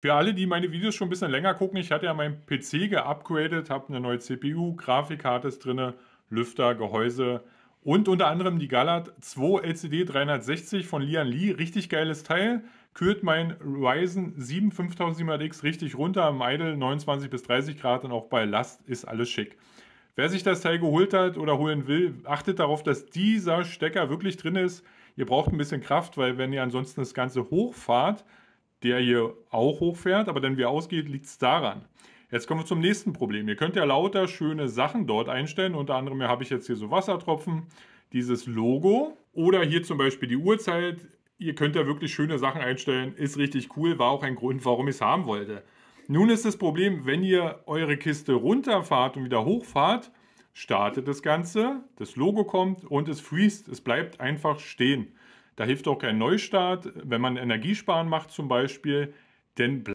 Für alle, die meine Videos schon ein bisschen länger gucken, ich hatte ja meinen PC geupgradet, habe eine neue CPU, Grafikkarte ist drin, Lüfter, Gehäuse und unter anderem die Galat 2 LCD 360 von Lian Lee. Richtig geiles Teil. Kühlt mein Ryzen 7 5700X richtig runter, im Idle 29 bis 30 Grad und auch bei Last ist alles schick. Wer sich das Teil geholt hat oder holen will, achtet darauf, dass dieser Stecker wirklich drin ist. Ihr braucht ein bisschen Kraft, weil wenn ihr ansonsten das Ganze hochfahrt, der hier auch hochfährt, aber dann wie ausgeht, liegt es daran. Jetzt kommen wir zum nächsten Problem. Ihr könnt ja lauter schöne Sachen dort einstellen. Unter anderem habe ich jetzt hier so Wassertropfen, dieses Logo oder hier zum Beispiel die Uhrzeit. Ihr könnt ja wirklich schöne Sachen einstellen. Ist richtig cool, war auch ein Grund, warum ich es haben wollte. Nun ist das Problem, wenn ihr eure Kiste runterfahrt und wieder hochfahrt, startet das Ganze, das Logo kommt und es freest. Es bleibt einfach stehen. Da hilft auch kein Neustart, wenn man Energiesparen macht zum Beispiel, denn